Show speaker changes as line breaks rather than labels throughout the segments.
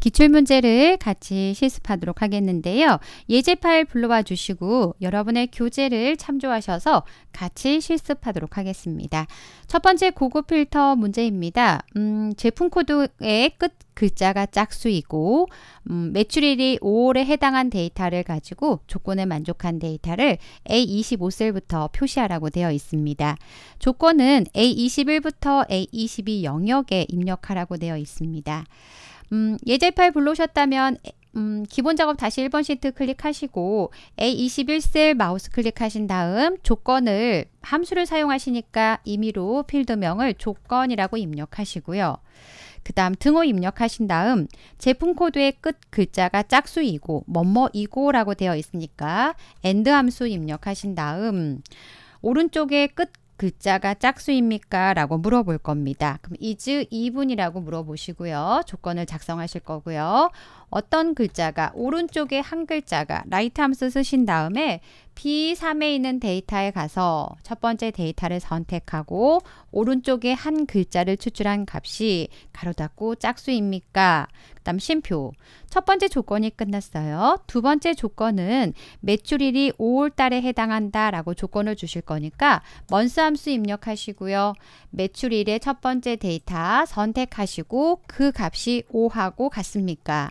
기출문제를 같이 실습하도록 하겠는데요. 예제 파일 불러와 주시고 여러분의 교재를 참조하셔서 같이 실습하도록 하겠습니다. 첫 번째 고급 필터 문제입니다. 음, 제품 코드의 끝 글자가 짝수이고 음, 매출일이 5월에 해당한 데이터를 가지고 조건에 만족한 데이터를 A25셀부터 표시하라고 되어 있습니다. 조건은 A21부터 A22 영역에 입력하라고 되어 있습니다. 음, 예제 파일 불러오셨다면 음, 기본 작업 다시 1번 시트 클릭하시고 A21셀 마우스 클릭하신 다음 조건을 함수를 사용하시니까 임의로 필드명을 조건이라고 입력하시고요. 그 다음 등호 입력하신 다음 제품 코드의 끝 글자가 짝수이고 뭐뭐이고 라고 되어 있으니까 엔드 함수 입력하신 다음 오른쪽에 끝 글자가 짝수입니까? 라고 물어볼 겁니다. 그럼 is 이분이라고 물어보시고요. 조건을 작성하실 거고요. 어떤 글자가 오른쪽에 한 글자가 라이트 함수 쓰신 다음에 B3에 있는 데이터에 가서 첫 번째 데이터를 선택하고 오른쪽에 한 글자를 추출한 값이 가로 닫고 짝수입니까? 그 다음 심표 첫 번째 조건이 끝났어요. 두 번째 조건은 매출일이 5월 달에 해당한다 라고 조건을 주실 거니까 먼스 함수 입력하시고요. 매출일의 첫 번째 데이터 선택하시고 그 값이 5하고 같습니까?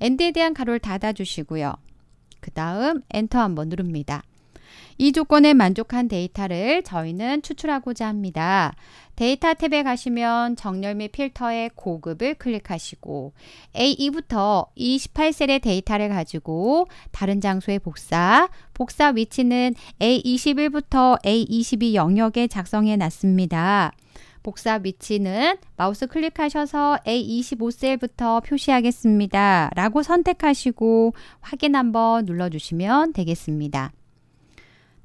엔드에 대한 가로를 닫아주시고요. 그 다음 엔터 한번 누릅니다. 이 조건에 만족한 데이터를 저희는 추출하고자 합니다. 데이터 탭에 가시면 정렬 및 필터의 고급을 클릭하시고 A2부터 28셀의 데이터를 가지고 다른 장소에 복사, 복사 위치는 A21부터 A22 영역에 작성해 놨습니다. 복사 위치는 마우스 클릭하셔서 A25셀부터 표시하겠습니다. 라고 선택하시고 확인 한번 눌러주시면 되겠습니다.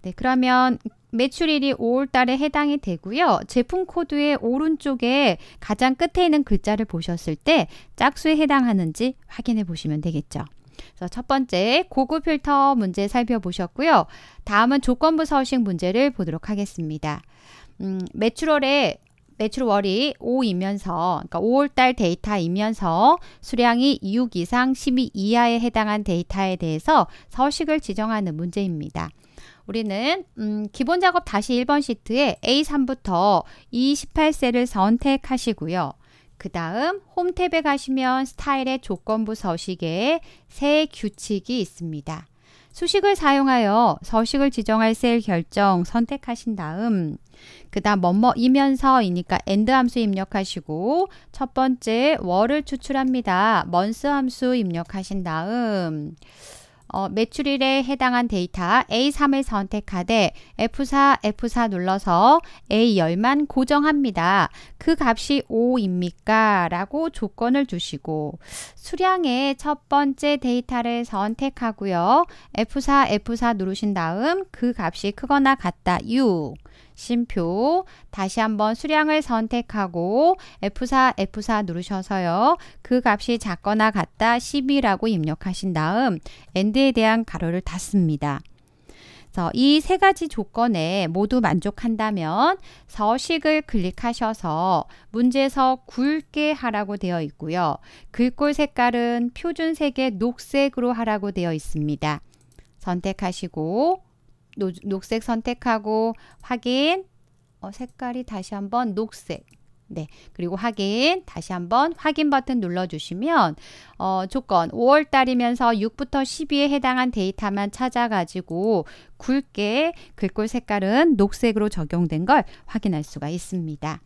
네, 그러면 매출일이 5월달에 해당이 되고요. 제품 코드의 오른쪽에 가장 끝에 있는 글자를 보셨을 때 짝수에 해당하는지 확인해 보시면 되겠죠. 그래서 첫 번째 고급 필터 문제 살펴보셨고요. 다음은 조건부 서식 문제를 보도록 하겠습니다. 음, 매출월에 매출월이 5이면서 그러니까 5월달 데이터이면서 수량이 6 이상 12 이하에 해당한 데이터에 대해서 서식을 지정하는 문제입니다. 우리는 음, 기본 작업 다시 1번 시트에 A3부터 e 8셀을 선택하시고요. 그 다음 홈 탭에 가시면 스타일의 조건부 서식에 새 규칙이 있습니다. 수식을 사용하여 서식을 지정할 셀 결정 선택하신 다음 그 다음 뭐뭐이면서이니까 and 함수 입력하시고 첫 번째 월을 추출합니다. 먼스 함수 입력하신 다음 어, 매출일에 해당한 데이터 A3을 선택하되 F4, F4 눌러서 A10만 고정합니다. 그 값이 5입니까? 라고 조건을 주시고 수량의 첫 번째 데이터를 선택하고요. F4, F4 누르신 다음 그 값이 크거나 같다. 6 심표 다시 한번 수량을 선택하고 F4 F4 누르셔서요. 그 값이 작거나 같다 10이라고 입력하신 다음 엔드에 대한 가로를 닫습니다. 이 세 가지 조건에 모두 만족한다면 서식을 클릭하셔서 문제서 에 굵게 하라고 되어 있고요. 글꼴 색깔은 표준색의 녹색으로 하라고 되어 있습니다. 선택하시고 노, 녹색 선택하고 확인 어, 색깔이 다시 한번 녹색 네 그리고 확인 다시 한번 확인 버튼 눌러주시면 어, 조건 5월달이면서 6부터 12에 해당한 데이터만 찾아가지고 굵게 글꼴 색깔은 녹색으로 적용된 걸 확인할 수가 있습니다.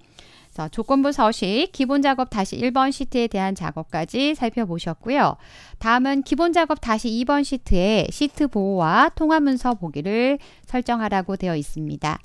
자, 조건부 서식, 기본 작업 다시 1번 시트에 대한 작업까지 살펴보셨고요. 다음은 기본 작업 다시 2번 시트에 시트 보호와 통화 문서 보기를 설정하라고 되어 있습니다.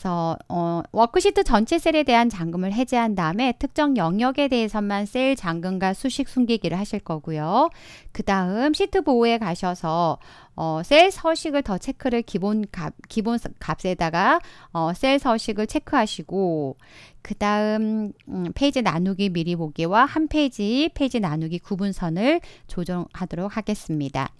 그래서 어, 워크시트 전체 셀에 대한 잔금을 해제한 다음에 특정 영역에 대해서만 셀 잔금과 수식 숨기기를 하실 거고요. 그 다음 시트 보호에 가셔서 어, 셀 서식을 더 체크를 기본 값, 기본 값에다가 어, 셀 서식을 체크하시고, 그 다음, 음, 페이지 나누기 미리 보기와 한 페이지, 페이지 나누기 구분선을 조정하도록 하겠습니다.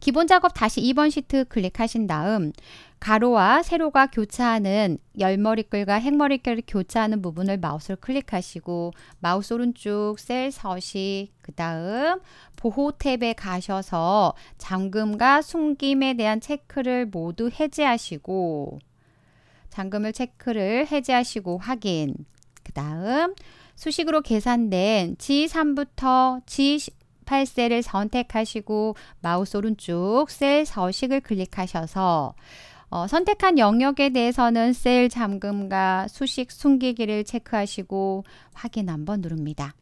기본 작업 다시 2번 시트 클릭하신 다음 가로와 세로가 교차하는 열머리글과 행머리글을 교차하는 부분을 마우스를 클릭하시고 마우스 오른쪽 셀 서식 그 다음 보호 탭에 가셔서 잠금과 숨김에 대한 체크를 모두 해제하시고 잠금을 체크를 해제하시고 확인 그 다음 수식으로 계산된 G3부터 G10 F8셀을 선택하시고 마우스 오른쪽 셀 서식을 클릭하셔서 어, 선택한 영역에 대해서는 셀 잠금과 수식 숨기기를 체크하시고 확인 한번 누릅니다.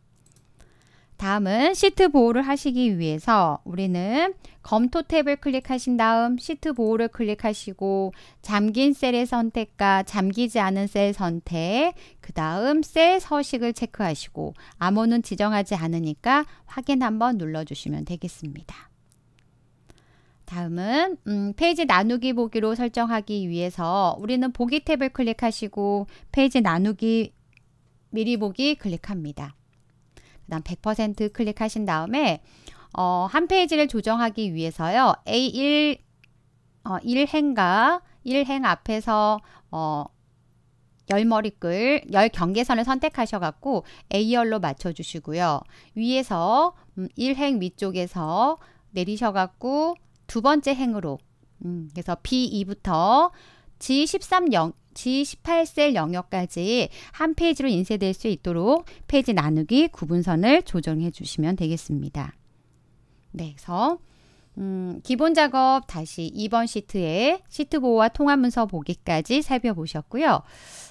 다음은 시트 보호를 하시기 위해서 우리는 검토 탭을 클릭하신 다음 시트 보호를 클릭하시고 잠긴 셀의 선택과 잠기지 않은 셀 선택 그 다음 셀 서식을 체크하시고 암호는 지정하지 않으니까 확인 한번 눌러주시면 되겠습니다. 다음은 음, 페이지 나누기 보기로 설정하기 위해서 우리는 보기 탭을 클릭하시고 페이지 나누기 미리 보기 클릭합니다. 그다음 100% 클릭하신 다음에 어, 한 페이지를 조정하기 위해서요. A1 어, 1행과 1행 앞에서 어, 열 머리글, 열 경계선을 선택하셔 갖고 A열로 맞춰 주시고요. 위에서 1행 음, 위쪽에서 내리셔 갖고 두 번째 행으로 음, 그래서 B2부터 G13 G18셀 영역까지 한 페이지로 인쇄될 수 있도록 페이지 나누기 구분선을 조정해 주시면 되겠습니다. 네, 그래서 음, 기본 작업 다시 2번 시트에 시트 보호와 통합 문서 보기까지 살펴보셨고요.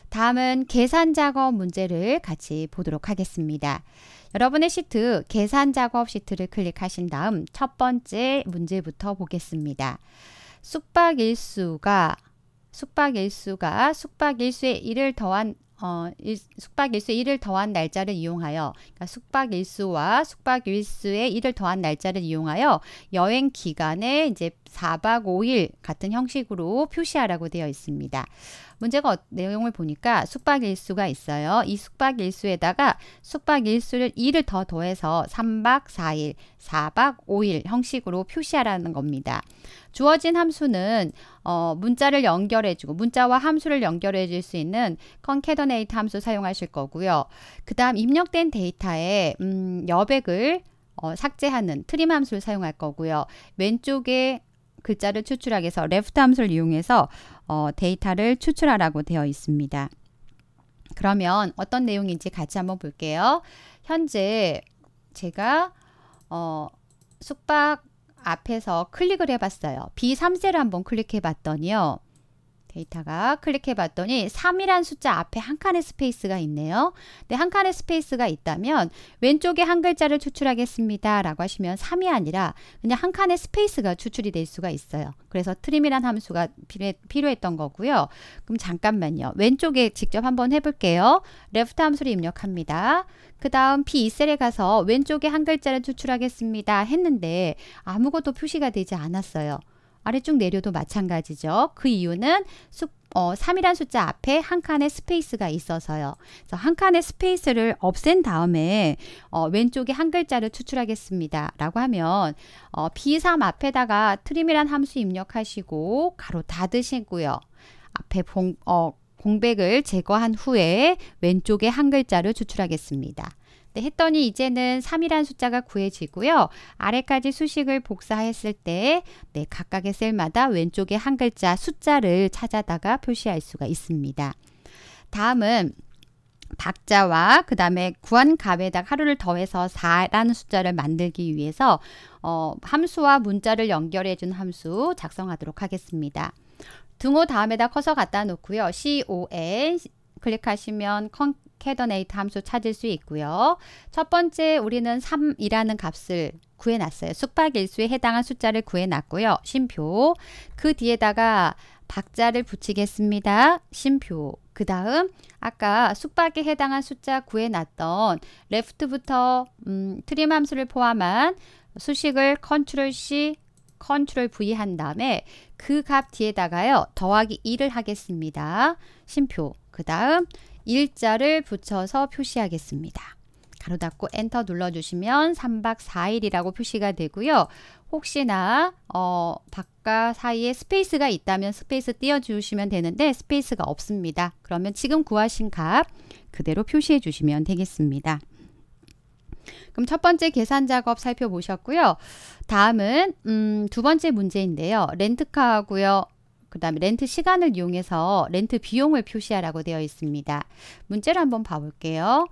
다음은 계산 작업 문제를 같이 보도록 하겠습니다. 여러분의 시트 계산 작업 시트를 클릭하신 다음 첫 번째 문제부터 보겠습니다. 숙박 일수가 숙박 일수가 숙박 일수의 일을 더한 어, 일, 숙박 일수 일을 더한 날짜를 이용하여 그러니까 숙박 일수와 숙박 일수의 일을 더한 날짜를 이용하여 여행 기간에 이제 4박 5일 같은 형식으로 표시하라고 되어 있습니다. 문제가 어, 내용을 보니까 숙박 일수가 있어요. 이 숙박 일수에다가 숙박 일수를 2를 더 더해서 3박 4일, 4박 5일 형식으로 표시하라는 겁니다. 주어진 함수는 어, 문자를 연결해주고 문자와 함수를 연결해줄 수 있는 concatenate 함수 사용하실 거고요. 그 다음 입력된 데이터에 음, 여백을 어, 삭제하는 트림 함수를 사용할 거고요. 왼쪽에 글자를 추출하기 위해서 left 함수를 이용해서 어, 데이터를 추출하라고 되어 있습니다. 그러면 어떤 내용인지 같이 한번 볼게요. 현재 제가 어, 숙박 앞에서 클릭을 해봤어요. B3셀을 한번 클릭해봤더니요. 데이터가 클릭해 봤더니 3이란 숫자 앞에 한 칸의 스페이스가 있네요. 네, 한 칸의 스페이스가 있다면 왼쪽에 한 글자를 추출하겠습니다. 라고 하시면 3이 아니라 그냥 한 칸의 스페이스가 추출이 될 수가 있어요. 그래서 트림이란 함수가 필요해, 했던 거고요. 그럼 잠깐만요. 왼쪽에 직접 한번 해볼게요. left 함수를 입력합니다. 그 다음 B2셀에 가서 왼쪽에 한 글자를 추출하겠습니다. 했는데 아무것도 표시가 되지 않았어요. 아래쪽 내려도 마찬가지죠. 그 이유는 수, 어, 3이란 숫자 앞에 한 칸의 스페이스가 있어서요. 그래서 한 칸의 스페이스를 없앤 다음에 어, 왼쪽에 한 글자를 추출하겠습니다. 라고 하면 어, B3 앞에다가 트림이란 함수 입력하시고 가로 닫으시고요. 앞에 봉, 어, 공백을 제거한 후에 왼쪽에 한 글자를 추출하겠습니다. 네, 했더니 이제는 3이란 숫자가 구해지고요. 아래까지 수식을 복사했을 때 네, 각각의 셀마다 왼쪽에 한 글자 숫자를 찾아다가 표시할 수가 있습니다. 다음은 박자와 그 다음에 구한값에다 하루를 더해서 4라는 숫자를 만들기 위해서 어, 함수와 문자를 연결해준 함수 작성하도록 하겠습니다. 등호 다음에다 커서 갖다 놓고요. CON 클릭하시면 캐더네이트 함수 찾을 수 있고요. 첫 번째 우리는 3이라는 값을 구해놨어요. 숙박 일수에 해당한 숫자를 구해놨고요. 심표 그 뒤에다가 박자를 붙이겠습니다. 심표 그 다음 아까 숙박에 해당한 숫자 구해놨던 레프트부터 음, 트림 함수를 포함한 수식을 컨트롤 C 컨트롤 V 한 다음에 그 값 뒤에다가요 더하기 2를 하겠습니다. 심표 그 다음 일자를 붙여서 표시하겠습니다. 가로 닫고 엔터 눌러주시면 3박 4일이라고 표시가 되고요. 혹시나 어, 바깥 사이에 스페이스가 있다면 스페이스 띄워주시면 되는데 스페이스가 없습니다. 그러면 지금 구하신 값 그대로 표시해 주시면 되겠습니다. 그럼 첫 번째 계산 작업 살펴보셨고요. 다음은 음, 두 번째 문제인데요. 렌트카하고요. 그 다음에 렌트 시간을 이용해서 렌트 비용을 표시하라고 되어 있습니다. 문제를 한번 봐볼게요.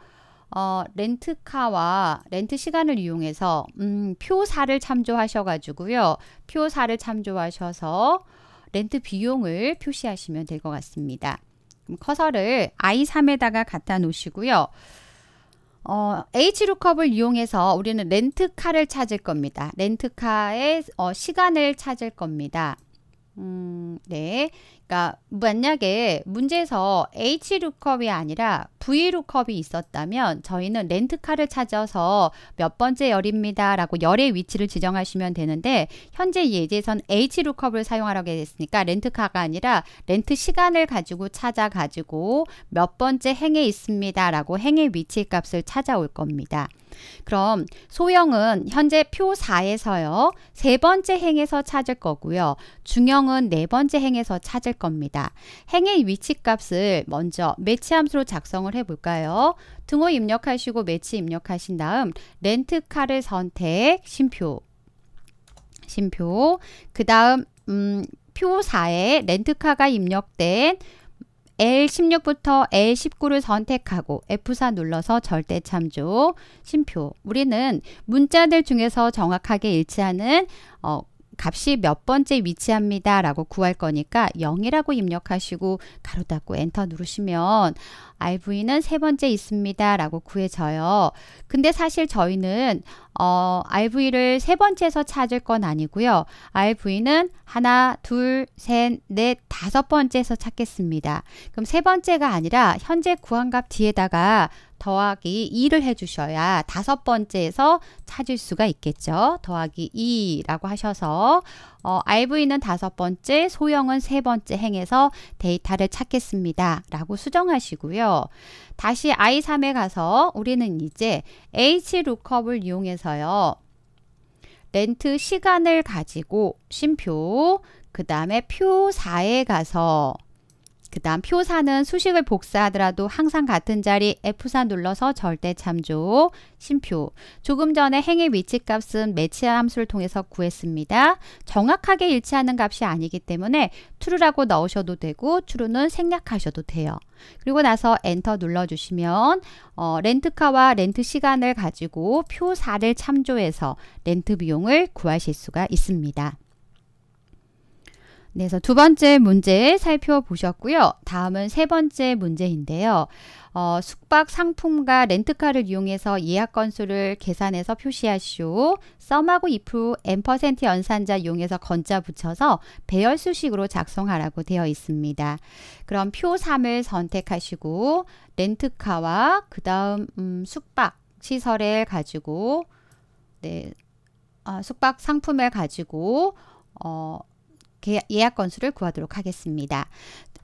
어, 렌트카와 렌트 시간을 이용해서 음, 표사를 참조하셔가지고요. 표사를 참조하셔서 렌트 비용을 표시하시면 될 것 같습니다. 커서를 i3에다가 갖다 놓으시고요. 어, H룩컵을 이용해서 우리는 렌트카를 찾을 겁니다. 렌트카의 어, 시간을 찾을 겁니다. 음, 네. 그러니까 만약에 문제에서 h 루컵이 아니라 v 루컵이 있었다면 저희는 렌트카를 찾아서 몇 번째 열입니다라고 열의 위치를 지정하시면 되는데 현재 예제에선 h 루컵을 사용하라고 했으니까 렌트카가 아니라 렌트 시간을 가지고 찾아 가지고 몇 번째 행에 있습니다라고 행의 위치 값을 찾아올 겁니다. 그럼 소형은 현재 표 4에서요. 세 번째 행에서 찾을 거고요. 중형은 네 번째 행에서 찾을 겁니다. 행의 위치값을 먼저 매치함수로 작성을 해볼까요? 등호 입력하시고 매치 입력하신 다음 렌트카를 선택, 심표, 심표, 그 다음 음, 표 4에 렌트카가 입력된 L16부터 L19를 선택하고 F4 눌러서 절대 참조, 심표. 우리는 문자들 중에서 정확하게 일치하는 어, 값이 몇 번째 위치합니다 라고 구할 거니까 0이라고 입력하시고 가로 닫고 엔터 누르시면 RV는 세 번째 있습니다 라고 구해져요. 근데 사실 저희는 어, RV를 세 번째에서 찾을 건 아니고요. RV는 하나, 둘, 셋, 넷, 다섯 번째에서 찾겠습니다. 그럼 세 번째가 아니라 현재 구한 값 뒤에다가 더하기 2를 해주셔야 다섯 번째에서 찾을 수가 있겠죠. 더하기 2라고 하셔서 어, RV는 다섯 번째, 소형은 세 번째 행에서 데이터를 찾겠습니다. 라고 수정하시고요. 다시 I3에 가서 우리는 이제 HLOOKUP을 이용해서요. 렌트 시간을 가지고 심표, 그 다음에 표 4에 가서 그 다음 표사는 수식을 복사하더라도 항상 같은 자리 F4 눌러서 절대 참조, 심표. 조금 전에 행의 위치값은 매치 함수를 통해서 구했습니다. 정확하게 일치하는 값이 아니기 때문에 true라고 넣으셔도 되고 true는 생략하셔도 돼요. 그리고 나서 엔터 눌러주시면 어, 렌트카와 렌트 시간을 가지고 표사를 참조해서 렌트 비용을 구하실 수가 있습니다. 네, 그래서 두 번째 문제 살펴보셨고요. 다음은 세 번째 문제인데요. 어, 숙박 상품과 렌트카를 이용해서 예약 건수를 계산해서 표시하시오. 썸하고 if, n% 연산자 이용해서 건자 붙여서 배열수식으로 작성하라고 되어 있습니다. 그럼 표 3을 선택하시고 렌트카와 그 다음 음, 숙박 시설을 가지고 네, 어, 숙박 상품을 가지고 어, 예약 건수를 구하도록 하겠습니다.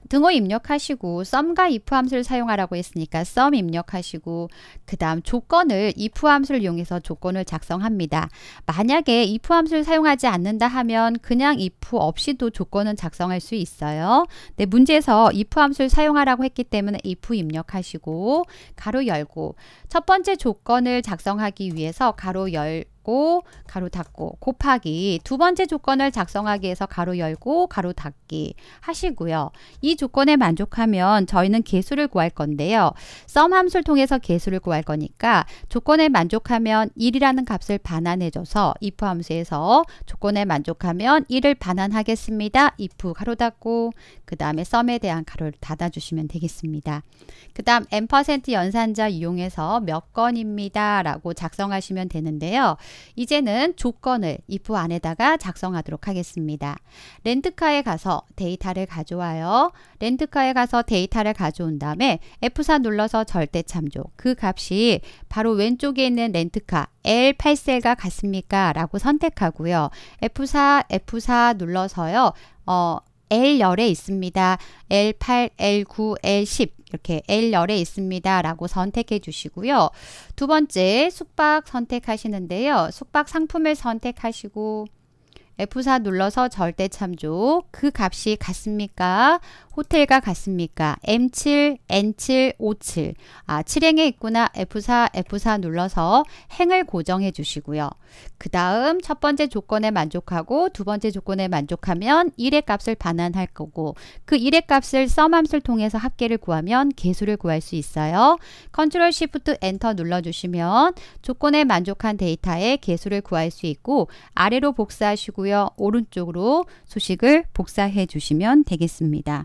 등호 입력하시고 썸과 if 함수를 사용하라고 했으니까 썸 입력하시고 그 다음 조건을 if 함수를 이용해서 조건을 작성합니다. 만약에 if 함수를 사용하지 않는다 하면 그냥 if 없이도 조건은 작성할 수 있어요. 근 문제에서 if 함수를 사용하라고 했기 때문에 if 입력하시고 가로 열고 첫 번째 조건을 작성하기 위해서 가로 열 닫고 가로 닫고 곱하기 두 번째 조건을 작성하기 위해서 가로 열고 가로 닫기 하시고요. 이 조건에 만족하면 저희는 개수를 구할 건데요. 썸 함수를 통해서 개수를 구할 거니까 조건에 만족하면 1이라는 값을 반환해줘서 if 함수에서 조건에 만족하면 1을 반환하겠습니다. if 가로 닫고 그 다음에 썸에 대한 가로를 닫아주시면 되겠습니다. 그 다음 m% 연산자 이용해서 몇 건입니다. 라고 작성하시면 되는데요. 이제는 조건을 if 안에다가 작성하도록 하겠습니다. 렌트카에 가서 데이터를 가져와요. 렌트카에 가서 데이터를 가져온 다음에 F4 눌러서 절대 참조. 그 값이 바로 왼쪽에 있는 렌트카 L8셀과 같습니까? 라고 선택하고요. F4, F4 눌러서요. 어, L열에 있습니다. L8, L9, L10 이렇게 L열에 있습니다. 라고 선택해 주시고요. 두 번째 숙박 선택하시는데요. 숙박 상품을 선택하시고 F4 눌러서 절대 참조 그 값이 같습니까? 호텔과 같습니까? M7, N7, O7 아 7행에 있구나 F4, F4 눌러서 행을 고정해 주시고요. 그 다음 첫 번째 조건에 만족하고 두 번째 조건에 만족하면 1의 값을 반환할 거고 그 1의 값을 썸함수를 통해서 합계를 구하면 개수를 구할 수 있어요. 컨트롤 시프트 엔터 눌러주시면 조건에 만족한 데이터의 개수를 구할 수 있고 아래로 복사하시고요. 하고요. 오른쪽으로 수식을 복사해 주시면 되겠습니다.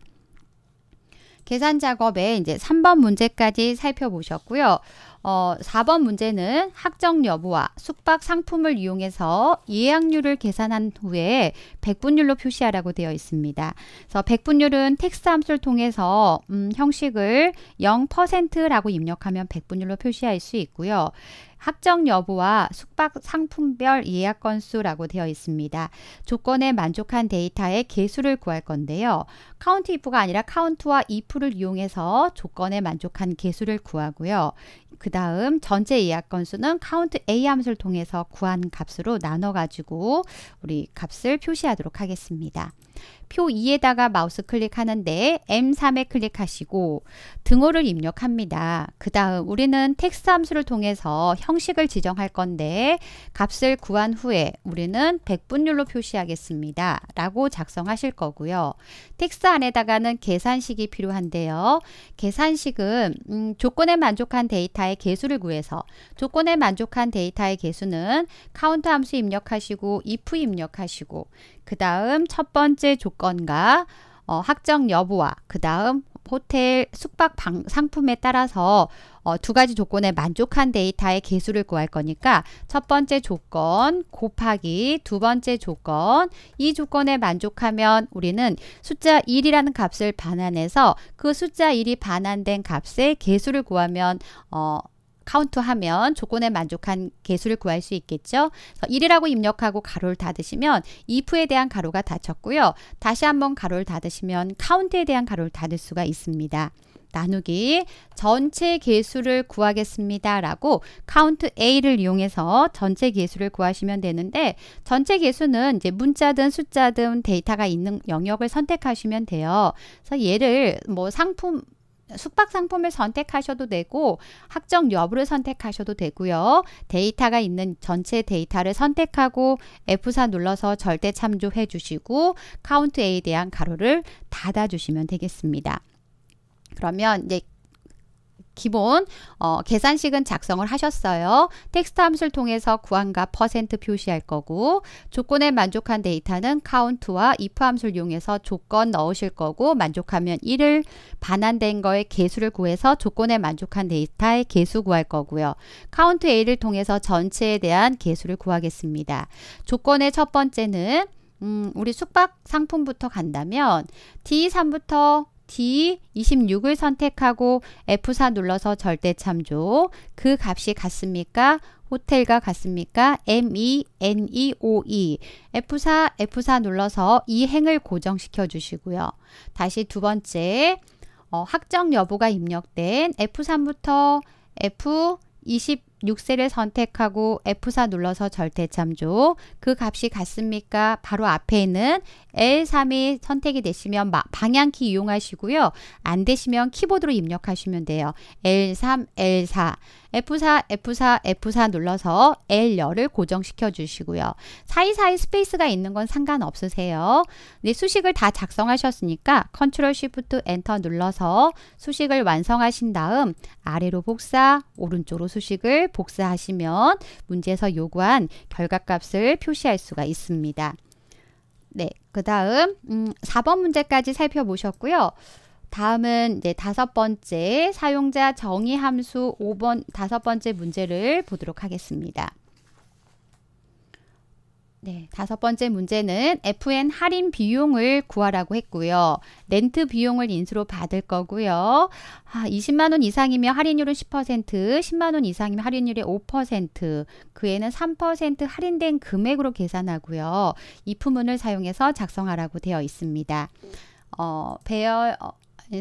계산 작업에 이제 3번 문제까지 살펴보셨고요. 어, 4번 문제는 학적 여부와 숙박 상품을 이용해서 예약률을 계산한 후에 백분율로 표시하라고 되어 있습니다. 그래서 백분율은 텍스트 함수를 통해서 음, 형식을 0%라고 입력하면 백분율로 표시할 수 있고요. 합정 여부와 숙박 상품별 예약 건수라고 되어 있습니다. 조건에 만족한 데이터의 개수를 구할 건데요. 카운트 이프가 아니라 카운트와 이프를 이용해서 조건에 만족한 개수를 구하고요. 그 다음 전체 예약 건수는 카운트 a 함수를 통해서 구한 값으로 나눠 가지고 우리 값을 표시하도록 하겠습니다. 표 2에다가 마우스 클릭하는데 M3에 클릭하시고 등호를 입력합니다. 그 다음 우리는 텍스트 함수를 통해서 형식을 지정할 건데 값을 구한 후에 우리는 백분율로 표시하겠습니다. 라고 작성하실 거고요. 텍스트 박스 안에다가는 계산식이 필요한데요. 계산식은 음, 조건에 만족한 데이터의 개수를 구해서 조건에 만족한 데이터의 개수는 카운트 함수 입력하시고 if 입력하시고 그 다음 첫 번째 조건과 어, 확정 여부와 그 다음 호텔, 숙박 방, 상품에 따라서 어, 두 가지 조건에 만족한 데이터의 개수를 구할 거니까 첫 번째 조건 곱하기 두 번째 조건 이 조건에 만족하면 우리는 숫자 1이라는 값을 반환해서 그 숫자 1이 반환된 값의 개수를 구하면 어, 카운트하면 조건에 만족한 개수를 구할 수 있겠죠. 1이라고 입력하고 가로를 닫으시면 if에 대한 가로가 닫혔고요. 다시 한번 가로를 닫으시면 카운트에 대한 가로를 닫을 수가 있습니다. 나누기 전체 개수를 구하겠습니다 라고 카운트 A를 이용해서 전체 개수를 구하시면 되는데 전체 개수는 이제 문자든 숫자든 데이터가 있는 영역을 선택하시면 돼요. 그래서 얘를 뭐 상품 숙박 상품을 선택하셔도 되고 학정 여부를 선택하셔도 되고요. 데이터가 있는 전체 데이터를 선택하고 F4 눌러서 절대 참조해 주시고 카운트 A에 대한 가로를 닫아 주시면 되겠습니다. 그러면 이제 기본 어, 계산식은 작성을 하셨어요. 텍스트 함수를 통해서 구한값 퍼센트 표시할 거고 조건에 만족한 데이터는 카운트와 if 함수를 이용해서 조건 넣으실 거고 만족하면 1을 반환된 거의 개수를 구해서 조건에 만족한 데이터의 개수 구할 거고요. 카운트 a를 통해서 전체에 대한 개수를 구하겠습니다. 조건의 첫 번째는 음, 우리 숙박 상품부터 간다면 D3부터 D26을 선택하고 F4 눌러서 절대 참조. 그 값이 같습니까? 호텔과 같습니까? ME, NE, OE. F4, F4 눌러서 이 행을 고정시켜 주시고요. 다시 두 번째, 어, 학정 여부가 입력된 F3부터 F20, 6세를 선택하고 F4 눌러서 절대 참조 그 값이 같습니까? 바로 앞에 있는 L3이 선택이 되시면 방향키 이용하시고요. 안 되시면 키보드로 입력하시면 돼요. L3, L4 F4, F4, F4 눌러서 L열을 고정시켜 주시고요. 사이사이 스페이스가 있는 건 상관없으세요. 네, 수식을 다 작성하셨으니까 컨트롤 쉬프트 엔터 눌러서 수식을 완성하신 다음 아래로 복사, 오른쪽으로 수식을 복사하시면 문제에서 요구한 결과값을 표시할 수가 있습니다. 네, 그 다음 음, 4번 문제까지 살펴보셨고요. 다음은 이제 다섯 번째 사용자 정의 함수 5번 다섯 번째 문제를 보도록 하겠습니다. 네, 다섯 번째 문제는 FN 할인 비용을 구하라고 했고요. 렌트 비용을 인수로 받을 거고요. 아, 20만 원 이상이면 할인율은 10%, 10만 원 이상이면 할인율의 5%, 그에는 외3% 할인된 금액으로 계산하고요. 이 표문을 사용해서 작성하라고 되어 있습니다. 어, 배열 어,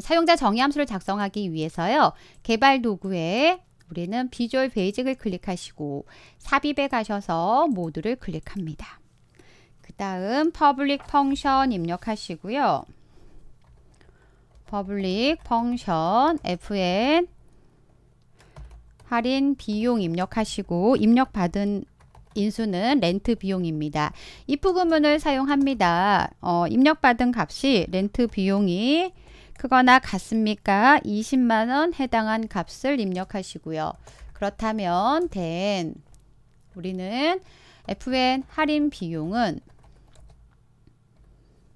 사용자 정의 함수를 작성하기 위해서요. 개발 도구에 우리는 비주얼 베이직을 클릭하시고 삽입에 가셔서 모드를 클릭합니다. 그 다음 퍼블릭 펑션 입력하시고요. 퍼블릭 펑션 FN 할인 비용 입력하시고 입력받은 인수는 렌트 비용입니다. 입부 구문을 사용합니다. 어, 입력받은 값이 렌트 비용이 크거나 같습니까? 20만원 해당한 값을 입력하시고요. 그렇다면 된 우리는 FN 할인 비용은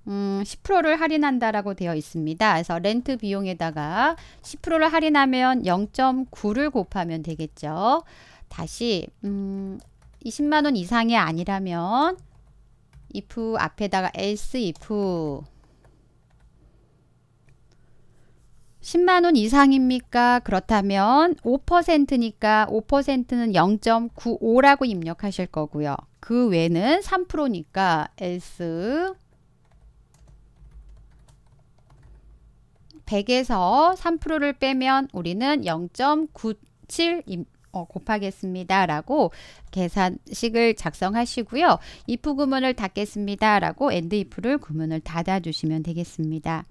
음, 10%를 할인한다라고 되어 있습니다. 그래서 렌트 비용에다가 10%를 할인하면 0.9를 곱하면 되겠죠. 다시 음, 20만원 이상이 아니라면 if 앞에다가 else if 10만 원 이상입니까? 그렇다면 5%니까 5%는 0.95라고 입력하실 거고요. 그 외는 3%니까 else 100에서 3%를 빼면 우리는 0.97 어, 곱하겠습니다. 라고 계산식을 작성하시고요. if 구문을 닫겠습니다. 라고 and if를 구문을 닫아주시면 되겠습니다.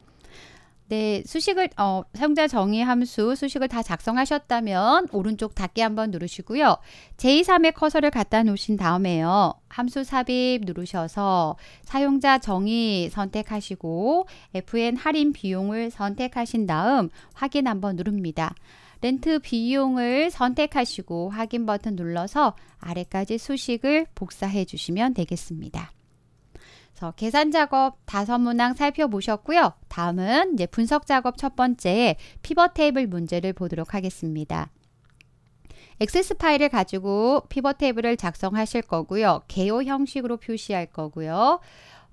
네, 수식을 어, 사용자 정의 함수 수식을 다 작성하셨다면 오른쪽 닫기 한번 누르시고요. 제2, 3의 커서를 갖다 놓으신 다음에요. 함수 삽입 누르셔서 사용자 정의 선택하시고 FN 할인 비용을 선택하신 다음 확인 한번 누릅니다. 렌트 비용을 선택하시고 확인 버튼 눌러서 아래까지 수식을 복사해 주시면 되겠습니다. 그래서 계산 작업 다섯 문항 살펴보셨고요. 다음은 이제 분석 작업 첫 번째 피벗 테이블 문제를 보도록 하겠습니다. 엑세스 파일을 가지고 피벗 테이블을 작성하실 거고요. 개요 형식으로 표시할 거고요.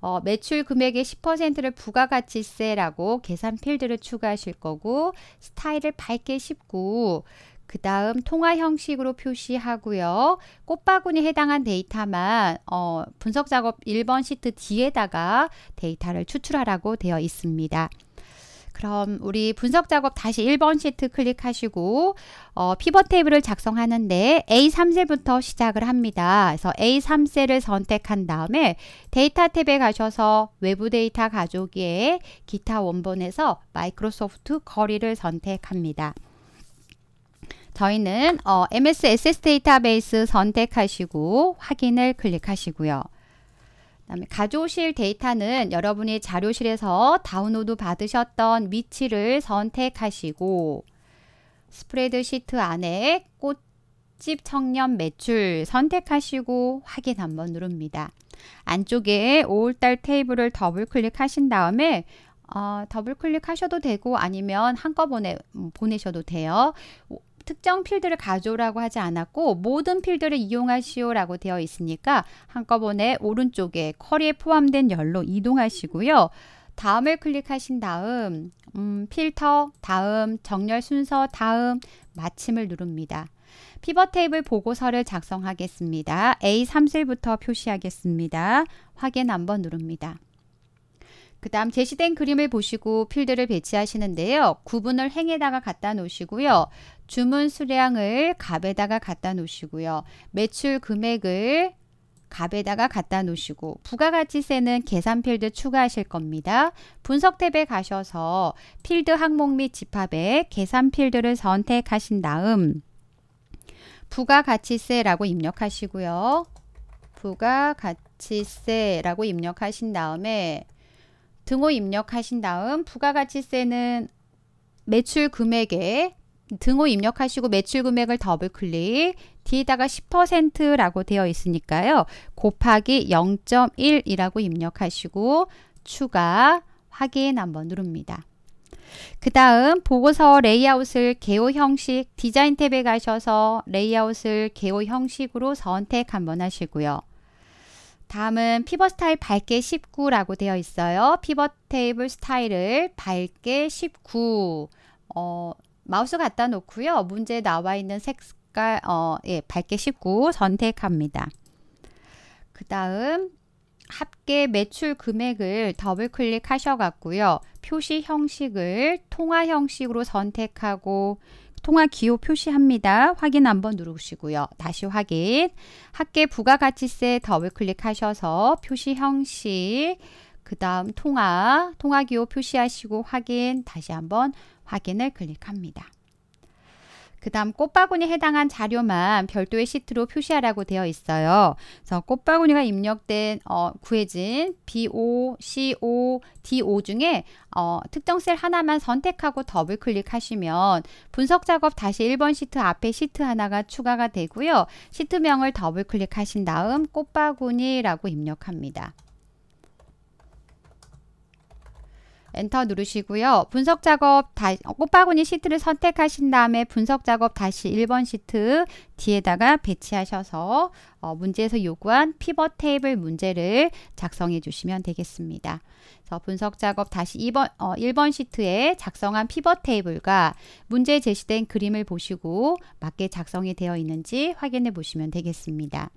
어, 매출 금액의 10%를 부가가치세라고 계산 필드를 추가하실 거고 스타일을 밝게 1고 그 다음 통화 형식으로 표시하고요. 꽃바구니 해당한 데이터만 어, 분석 작업 1번 시트 뒤에다가 데이터를 추출하라고 되어 있습니다. 그럼 우리 분석 작업 다시 1번 시트 클릭하시고 어, 피벗 테이블을 작성하는데 A3셀부터 시작을 합니다. 그래서 A3셀을 선택한 다음에 데이터 탭에 가셔서 외부 데이터 가져오 기타 원본에서 마이크로소프트 거리를 선택합니다. 저희는 어, MS SS 데이터베이스 선택하시고 확인을 클릭하시고요. 다음에 가져오실 데이터는 여러분이 자료실에서 다운로드 받으셨던 위치를 선택하시고 스프레드 시트 안에 꽃집 청년 매출 선택하시고 확인 한번 누릅니다. 안쪽에 5월달 테이블을 더블 클릭하신 다음에 어, 더블 클릭하셔도 되고 아니면 한꺼번에 음, 보내셔도 돼요. 특정 필드를 가져오라고 하지 않았고 모든 필드를 이용하시오라고 되어 있으니까 한꺼번에 오른쪽에 커리에 포함된 열로 이동하시고요. 다음을 클릭하신 다음 음, 필터, 다음, 정렬 순서, 다음, 마침을 누릅니다. 피벗 테이블 보고서를 작성하겠습니다. A3셀부터 표시하겠습니다. 확인 한번 누릅니다. 그 다음 제시된 그림을 보시고 필드를 배치하시는데요. 구분을 행에다가 갖다 놓으시고요. 주문 수량을 갑에다가 갖다 놓으시고요. 매출 금액을 갑에다가 갖다 놓으시고 부가가치세는 계산 필드 추가하실 겁니다. 분석 탭에 가셔서 필드 항목 및 집합에 계산 필드를 선택하신 다음 부가가치세라고 입력하시고요. 부가가치세라고 입력하신 다음에 등호 입력하신 다음 부가가치세는 매출 금액에 등호 입력하시고 매출 금액을 더블 클릭 뒤에다가 10%라고 되어 있으니까요. 곱하기 0.1이라고 입력하시고 추가 확인 한번 누릅니다. 그 다음 보고서 레이아웃을 개호 형식 디자인 탭에 가셔서 레이아웃을 개호 형식으로 선택 한번 하시고요. 다음은 피벗 스타일 밝게 19라고 되어 있어요. 피벗 테이블 스타일을 밝게 19 어, 마우스 갖다 놓고요. 문제에 나와 있는 색깔 어, 예, 밝게 씻고 선택합니다. 그 다음 합계 매출 금액을 더블 클릭하셔갖고요. 표시 형식을 통화 형식으로 선택하고 통화 기호 표시합니다. 확인 한번 누르시고요. 다시 확인. 합계 부가가치세 더블 클릭하셔서 표시 형식, 그 다음 통화, 통화 기호 표시하시고 확인 다시 한번 확인을 클릭합니다. 그 다음 꽃바구니에 해당한 자료만 별도의 시트로 표시하라고 되어 있어요. 그래서 꽃바구니가 입력된 어, 구해진 BO, CO, DO 중에 어, 특정 셀 하나만 선택하고 더블 클릭하시면 분석 작업 다시 1번 시트 앞에 시트 하나가 추가가 되고요. 시트명을 더블 클릭하신 다음 꽃바구니라고 입력합니다. 엔터 누르시고요. 분석 작업 다, 꽃바구니 시트를 선택하신 다음에 분석 작업 다시 1번 시트 뒤에다가 배치하셔서 어, 문제에서 요구한 피벗 테이블 문제를 작성해 주시면 되겠습니다. 그래서 분석 작업 다시 2번, 어, 1번 시트에 작성한 피벗 테이블과 문제 에 제시된 그림을 보시고 맞게 작성이 되어 있는지 확인해 보시면 되겠습니다.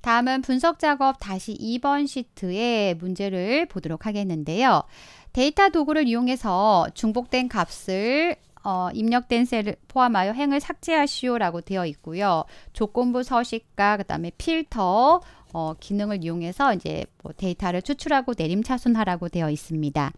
다음은 분석 작업 다시 2번 시트의 문제를 보도록 하겠는데요. 데이터 도구를 이용해서 중복된 값을 어, 입력된 셀을 포함하여 행을 삭제하시오라고 되어 있고요. 조건부 서식과 그다음에 필터 어, 기능을 이용해서 이제 뭐 데이터를 추출하고 내림 차순하라고 되어 있습니다.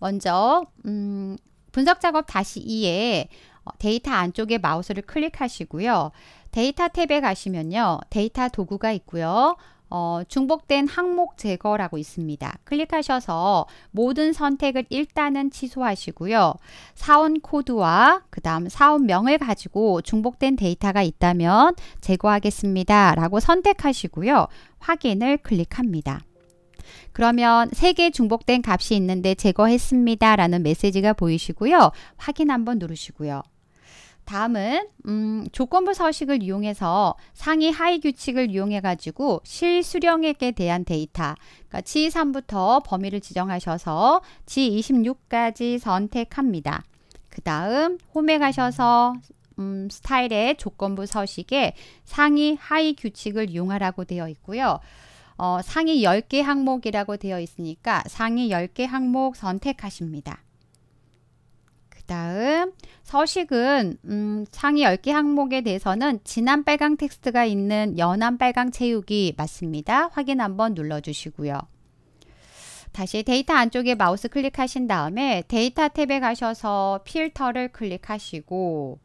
먼저 음, 분석 작업 다시 2에 어, 데이터 안쪽에 마우스를 클릭하시고요. 데이터 탭에 가시면요. 데이터 도구가 있고요. 어, 중복된 항목 제거라고 있습니다. 클릭하셔서 모든 선택을 일단은 취소하시고요. 사원 코드와 그 다음 사원명을 가지고 중복된 데이터가 있다면 제거하겠습니다. 라고 선택하시고요. 확인을 클릭합니다. 그러면 3개 중복된 값이 있는데 제거했습니다. 라는 메시지가 보이시고요. 확인 한번 누르시고요. 다음은 음, 조건부 서식을 이용해서 상위 하위 규칙을 이용해 가지고 실수령액에 대한 데이터 그러니까 G3부터 범위를 지정하셔서 G26까지 선택합니다. 그 다음 홈에 가셔서 음, 스타일의 조건부 서식에 상위 하위 규칙을 이용하라고 되어 있고요. 어, 상위 10개 항목이라고 되어 있으니까 상위 10개 항목 선택하십니다. 다음 서식은 음, 상위 10개 항목에 대해서는 진한 빨강 텍스트가 있는 연한 빨강 채우기 맞습니다. 확인 한번 눌러주시고요. 다시 데이터 안쪽에 마우스 클릭하신 다음에 데이터 탭에 가셔서 필터를 클릭하시고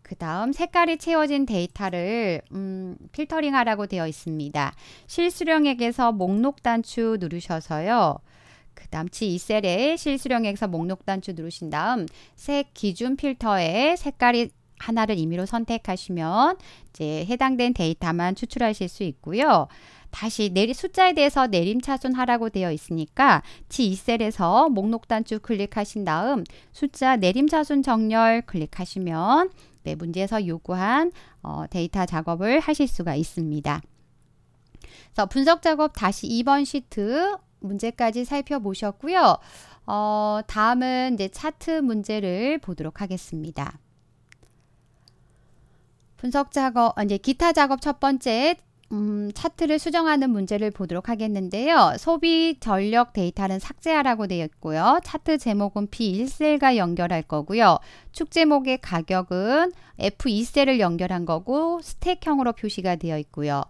그 다음 색깔이 채워진 데이터를 음, 필터링 하라고 되어 있습니다. 실수령액에서 목록 단추 누르셔서요. 그 다음 G2셀에 실수령에서 목록 단추 누르신 다음 색 기준 필터에 색깔이 하나를 임의로 선택하시면 이제 해당된 데이터만 추출하실 수 있고요. 다시 내리 숫자에 대해서 내림차순하라고 되어 있으니까 G2셀에서 목록 단추 클릭하신 다음 숫자 내림차순 정렬 클릭하시면 네, 문제에서 요구한 어, 데이터 작업을 하실 수가 있습니다. 그래서 분석 작업 다시 2번 시트 문제까지 살펴보셨고요. 어, 다음은 이제 차트 문제를 보도록 하겠습니다. 분석 작업, 아, 이제 기타 작업 첫 번째 음, 차트를 수정하는 문제를 보도록 하겠는데요. 소비 전력 데이터는 삭제하라고 되어 있고요. 차트 제목은 b 1셀과 연결할 거고요. 축 제목의 가격은 F2셀을 연결한 거고 스택형으로 표시가 되어 있고요.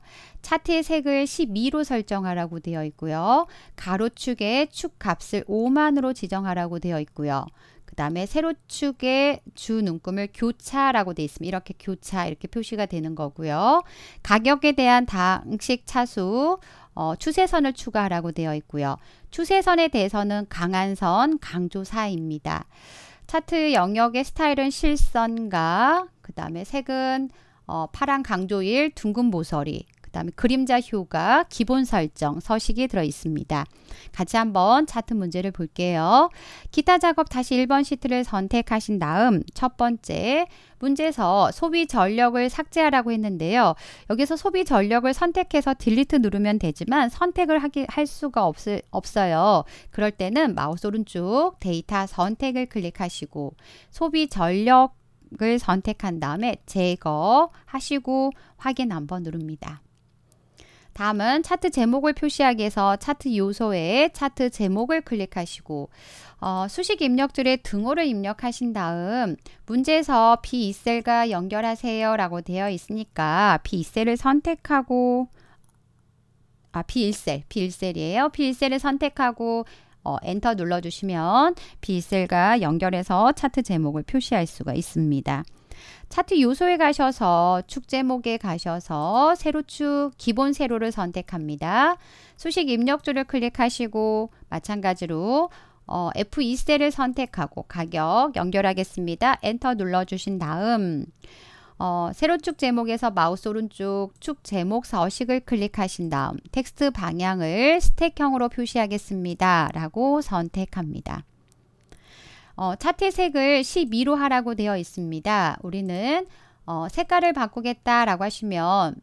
차트의 색을 12로 설정하라고 되어 있고요. 가로축의 축값을 5만으로 지정하라고 되어 있고요. 그 다음에 세로축의 주 눈금을 교차라고 되어 있습니다. 이렇게 교차 이렇게 표시가 되는 거고요. 가격에 대한 당식 차수 어, 추세선을 추가하라고 되어 있고요. 추세선에 대해서는 강한 선, 강조사입니다. 차트 영역의 스타일은 실선과 그 다음에 색은 어, 파란 강조일, 둥근 모서리, 다음에 그림자 효과, 기본 설정, 서식이 들어 있습니다. 같이 한번 차트 문제를 볼게요. 기타 작업 다시 1번 시트를 선택하신 다음 첫 번째 문제에서 소비 전력을 삭제하라고 했는데요. 여기서 소비 전력을 선택해서 딜리트 누르면 되지만 선택을 하기, 할 수가 없, 없어요. 그럴 때는 마우스 오른쪽 데이터 선택을 클릭하시고 소비 전력 을 선택한 다음에 제거하시고 확인 한번 누릅니다. 다음은 차트 제목을 표시하기 위해서 차트 요소에 차트 제목을 클릭하시고 어, 수식 입력줄에 등호를 입력하신 다음 문제에서 B2셀과 연결하세요 라고 되어 있으니까 B2셀을 선택하고 아 B1셀, B1셀이에요. B1셀을 선택하고 어, 엔터 눌러주시면 B1셀과 연결해서 차트 제목을 표시할 수가 있습니다. 차트 요소에 가셔서 축 제목에 가셔서 세로축 기본 세로를 선택합니다. 수식 입력줄을 클릭하시고 마찬가지로 어, F2 셀을 선택하고 가격 연결하겠습니다. 엔터 눌러주신 다음 어, 세로축 제목에서 마우스 오른쪽 축 제목 서식을 클릭하신 다음 텍스트 방향을 스택형으로 표시하겠습니다. 라고 선택합니다. 어, 차트 색을 12로 하라고 되어 있습니다. 우리는 어, 색깔을 바꾸겠다라고 하시면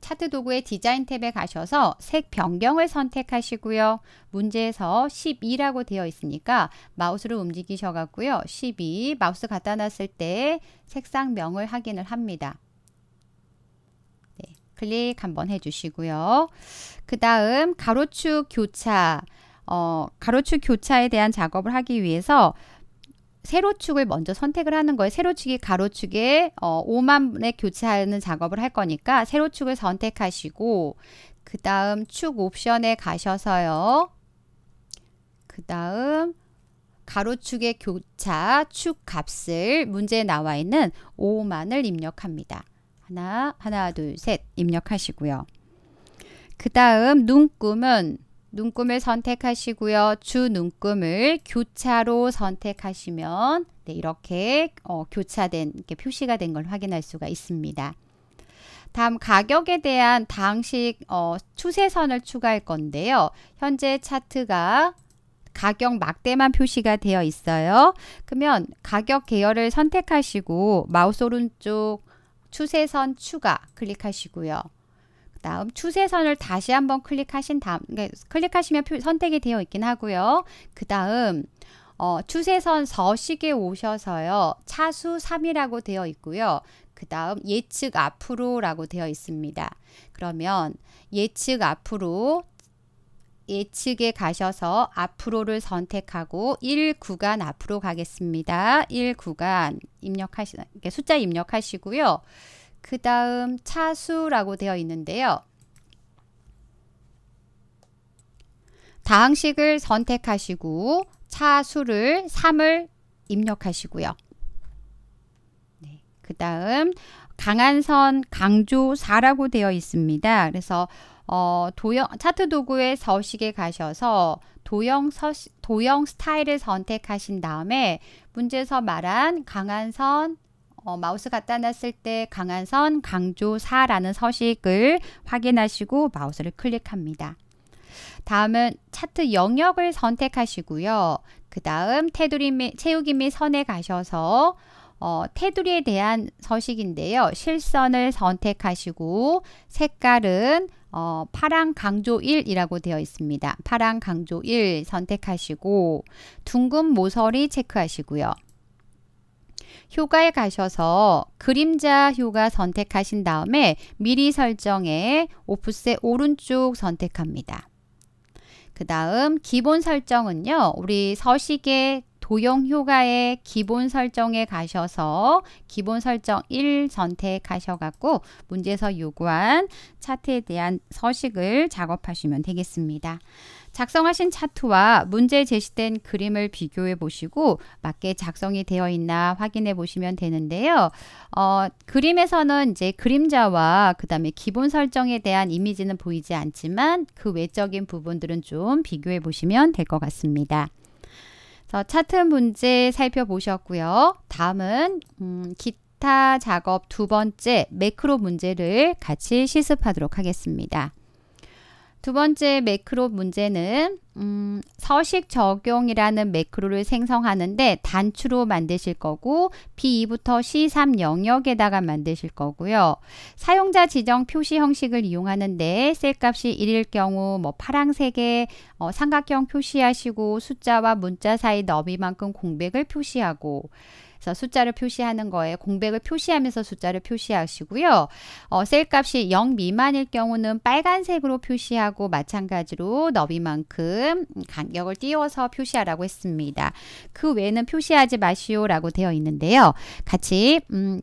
차트 도구의 디자인 탭에 가셔서 색 변경을 선택하시고요. 문제에서 12라고 되어 있으니까 마우스를 움직이셔 갖고요. 12 마우스 갖다 놨을 때 색상명을 확인을 합니다. 네, 클릭 한번 해주시고요. 그 다음 가로축 교차 어, 가로축 교차에 대한 작업을 하기 위해서 세로축을 먼저 선택을 하는 거예요. 세로축이 가로축에 어, 5만의교차하는 작업을 할 거니까 세로축을 선택하시고 그 다음 축 옵션에 가셔서요. 그 다음 가로축의 교차 축 값을 문제에 나와 있는 5만을 입력합니다. 하나, 하나, 둘, 셋 입력하시고요. 그 다음 눈금은 눈금을 선택하시고요. 주 눈금을 교차로 선택하시면 네, 이렇게 어, 교차된 이렇게 표시가 된 걸 확인할 수가 있습니다. 다음 가격에 대한 당식 어, 추세선을 추가할 건데요. 현재 차트가 가격 막대만 표시가 되어 있어요. 그러면 가격 계열을 선택하시고 마우스 오른쪽 추세선 추가 클릭하시고요. 다음 추세선을 다시 한번 클릭하신 다음 그 클릭하시면 표, 선택이 되어 있긴 하고요. 그 다음 어, 추세선 서식에 오셔서요. 차수 3이라고 되어 있고요. 그 다음 예측 앞으로라고 되어 있습니다. 그러면 예측 앞으로 예측에 가셔서 앞으로를 선택하고 1구간 앞으로 가겠습니다. 1구간 입력하시 숫자 입력하시고요. 그 다음 차수라고 되어 있는데요. 다항식을 선택하시고 차수를 3을 입력하시고요. 네, 그 다음 강한 선 강조 4라고 되어 있습니다. 그래서 어, 도형 차트 도구의 서식에 가셔서 도형 서식, 도형 스타일을 선택하신 다음에 문제에서 말한 강한 선, 어, 마우스 갖다 놨을 때 강한 선 강조 4라는 서식을 확인하시고 마우스를 클릭합니다. 다음은 차트 영역을 선택하시고요. 그 다음 테두리 및 채우기 및 선에 가셔서 어, 테두리에 대한 서식인데요. 실선을 선택하시고 색깔은 어, 파랑 강조 1이라고 되어 있습니다. 파랑 강조 1 선택하시고 둥근 모서리 체크하시고요. 휴가에 가셔서 그림자 휴가 선택하신 다음에 미리 설정에 오프셋 오른쪽 선택합니다. 그 다음 기본 설정은요. 우리 서식의 도형 휴가의 기본 설정에 가셔서 기본 설정 1 선택하셔갖고 문제에서 요구한 차트에 대한 서식을 작업하시면 되겠습니다. 작성하신 차트와 문제 제시된 그림을 비교해 보시고 맞게 작성이 되어 있나 확인해 보시면 되는데요. 어, 그림에서는 이제 그림자와 그 다음에 기본 설정에 대한 이미지는 보이지 않지만 그 외적인 부분들은 좀 비교해 보시면 될 것 같습니다. 그래서 차트 문제 살펴보셨고요. 다음은 음, 기타 작업 두 번째 매크로 문제를 같이 실습하도록 하겠습니다. 두 번째 매크로 문제는 음, 서식 적용이라는 매크로를 생성하는데 단추로 만드실 거고 B2부터 C3 영역에다가 만드실 거고요. 사용자 지정 표시 형식을 이용하는데 셀값이 1일 경우 뭐 파랑색에 어, 삼각형 표시하시고 숫자와 문자 사이 너비만큼 공백을 표시하고 자, 숫자를 표시하는 거에 공백을 표시하면서 숫자를 표시하시고요. 어, 셀 값이 0 미만일 경우는 빨간색으로 표시하고 마찬가지로 너비만큼 간격을 띄워서 표시하라고 했습니다. 그 외에는 표시하지 마시오라고 되어 있는데요. 같이 음,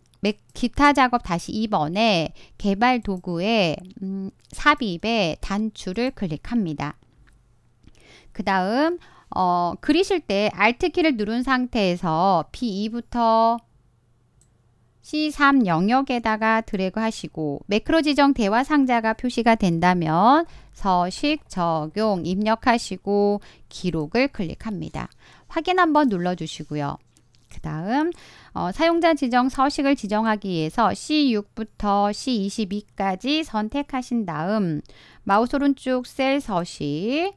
기타 작업 다시 2번에 개발 도구에 음, 삽입에 단추를 클릭합니다. 그 다음 어, 그리실 때 Alt 키를 누른 상태에서 B2부터 C3 영역에다가 드래그 하시고 매크로 지정 대화 상자가 표시가 된다면 서식 적용 입력하시고 기록을 클릭합니다. 확인 한번 눌러주시고요. 그 다음 어, 사용자 지정 서식을 지정하기 위해서 C6부터 C22까지 선택하신 다음 마우스 오른쪽 셀 서식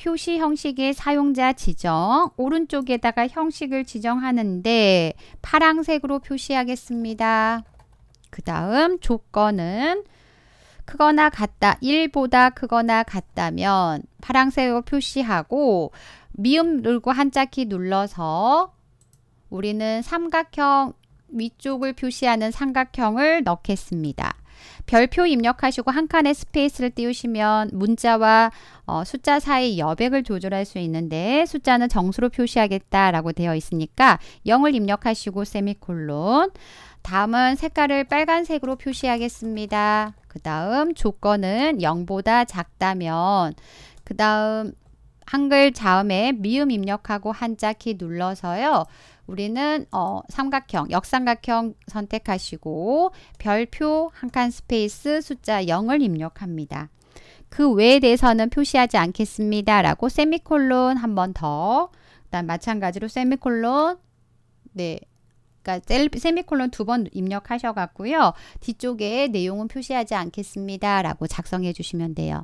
표시 형식의 사용자 지정 오른쪽에다가 형식을 지정하는데 파랑색으로 표시하겠습니다. 그 다음 조건은 크거나 같다 1보다 크거나 같다면 파랑색으로 표시하고 미음 누르고 한자키 눌러서 우리는 삼각형 위쪽을 표시하는 삼각형을 넣겠습니다. 별표 입력하시고 한 칸의 스페이스를 띄우시면 문자와 어, 숫자 사이 여백을 조절할 수 있는데 숫자는 정수로 표시하겠다라고 되어 있으니까 0을 입력하시고 세미콜론 다음은 색깔을 빨간색으로 표시하겠습니다. 그 다음 조건은 0보다 작다면 그 다음 한글 자음에 미음 입력하고 한자 키 눌러서요. 우리는 어, 삼각형, 역삼각형 선택하시고 별표 한 칸 스페이스 숫자 0을 입력합니다. 그 외에 대해서는 표시하지 않겠습니다. 라고 세미콜론 한 번 더. 그다음 마찬가지로 세미콜론 네. 그러니까 세미콜론 두 번 입력하셔 갖고요. 뒤쪽에 내용은 표시하지 않겠습니다. 라고 작성해 주시면 돼요.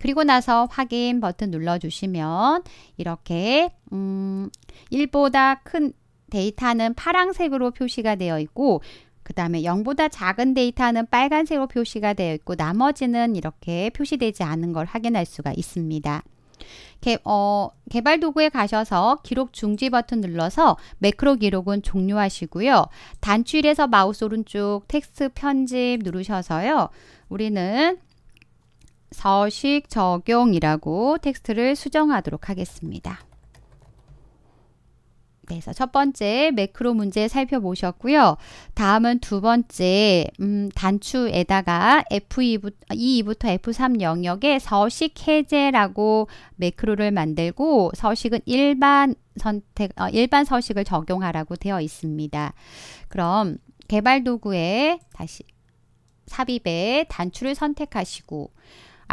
그리고 나서 확인 버튼 눌러 주시면 이렇게 음 1보다 큰 데이터는 파란색으로 표시가 되어 있고 그 다음에 0보다 작은 데이터는 빨간색으로 표시가 되어 있고 나머지는 이렇게 표시되지 않은 걸 확인할 수가 있습니다. 개, 어, 개발 도구에 가셔서 기록 중지 버튼 눌러서 매크로 기록은 종료하시고요. 단추일에서 마우스 오른쪽 텍스트 편집 누르셔서요. 우리는 서식 적용이라고 텍스트를 수정하도록 하겠습니다. 그래서 첫 번째 매크로 문제 살펴보셨고요. 다음은 두 번째 음, 단추에다가 F2부터 F3 영역에 서식 해제라고 매크로를 만들고 서식은 일반 선택 어, 일반 서식을 적용하라고 되어 있습니다. 그럼 개발 도구에 다시 삽입에 단추를 선택하시고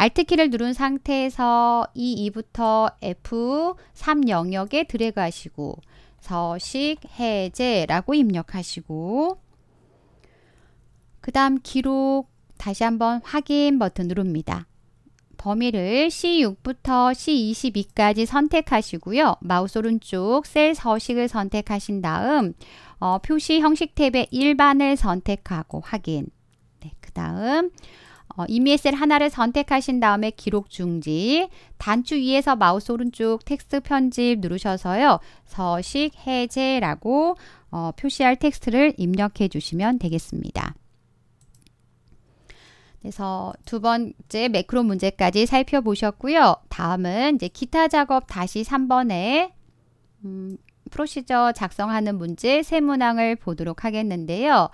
Alt키를 누른 상태에서 E2부터 F3 영역에 드래그 하시고 서식 해제라고 입력하시고 그 다음 기록 다시 한번 확인 버튼 누릅니다. 범위를 C6부터 C22까지 선택하시고요. 마우스 오른쪽 셀 서식을 선택하신 다음 어, 표시 형식 탭의 일반을 선택하고 확인 네, 그 다음 어, EMSL 하나를 선택하신 다음에 기록 중지, 단추 위에서 마우스 오른쪽 텍스트 편집 누르셔서요. 서식 해제라고 어, 표시할 텍스트를 입력해 주시면 되겠습니다. 그래서 두 번째 매크로 문제까지 살펴보셨고요. 다음은 이제 기타 작업 다시 3번에 음, 프로시저 작성하는 문제 세문항을 보도록 하겠는데요.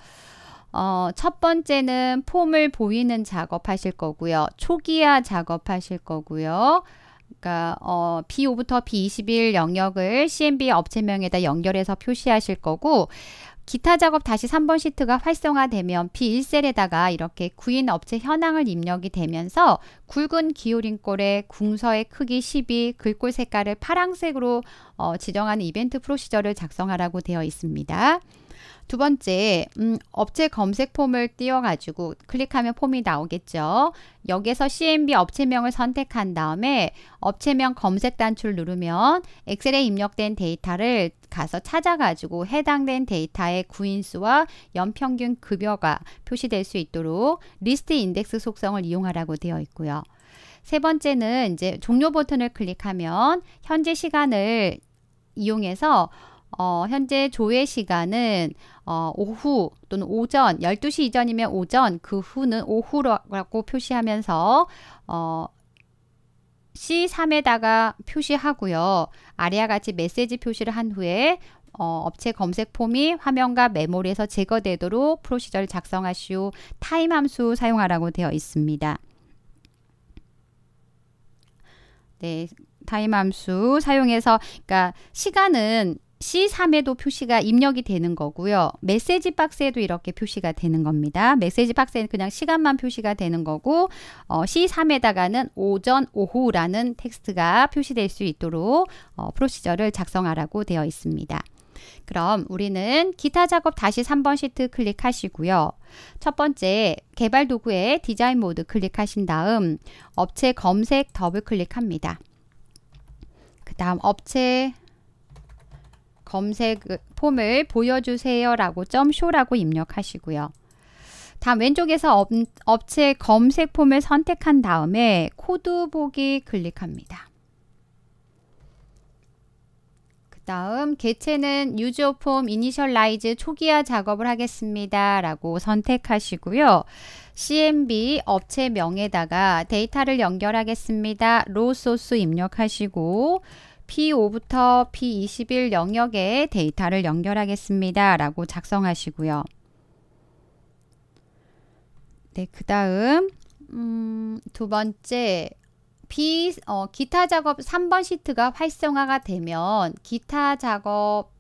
어, 첫 번째는 폼을 보이는 작업하실 거고요. 초기화 작업하실 거고요. 그러니까 어, B5부터 B21 영역을 CMB 업체명에다 연결해서 표시하실 거고 기타 작업 다시 3번 시트가 활성화되면 B1셀에다가 이렇게 구인 업체 현황을 입력이 되면서 굵은 기호링골에 궁서의 크기 10이 글꼴 색깔을 파랑색으로 어, 지정하는 이벤트 프로시저를 작성하라고 되어 있습니다. 두 번째, 음, 업체 검색 폼을 띄워가지고 클릭하면 폼이 나오겠죠. 여기서 CMB 업체명을 선택한 다음에 업체명 검색 단추를 누르면 엑셀에 입력된 데이터를 가서 찾아가지고 해당된 데이터의 구인수와 연평균 급여가 표시될 수 있도록 리스트 인덱스 속성을 이용하라고 되어 있고요. 세 번째는 이제 종료 버튼을 클릭하면 현재 시간을 이용해서 어, 현재 조회 시간은 어, 오후 또는 오전 12시 이전이면 오전 그 후는 오후라고 표시하면서 어, C3에다가 표시하고요. 아래와 같이 메시지 표시를 한 후에 어, 업체 검색 폼이 화면과 메모리에서 제거되도록 프로시저를 작성하시오 타임 함수 사용하라고 되어 있습니다. 네, 타임 함수 사용해서 그러니까 시간은 C3에도 표시가 입력이 되는 거고요. 메시지 박스에도 이렇게 표시가 되는 겁니다. 메시지 박스에는 그냥 시간만 표시가 되는 거고 어, C3에다가는 오전, 오후라는 텍스트가 표시될 수 있도록 어, 프로시저를 작성하라고 되어 있습니다. 그럼 우리는 기타 작업 다시 3번 시트 클릭하시고요. 첫 번째 개발 도구의 디자인 모드 클릭하신 다음 업체 검색 더블 클릭합니다. 그 다음 업체 검색 폼을 보여주세요라고 s h 라고 입력하시고요. 다음 왼쪽에서 업, 업체 검색 폼을 선택한 다음에 코드 보기 클릭합니다. 다음 개체는 유저폼 이니셜라이즈 초기화 작업을 하겠습니다 라고 선택하시고요 CMB 업체명에다가 데이터를 연결하겠습니다 로 소스 입력하시고 P5부터 P21 영역에 데이터를 연결하겠습니다. 라고 작성하시고요. 네, 그 다음 음, 두 번째 비, 어, 기타 작업 3번 시트가 활성화가 되면 기타 작업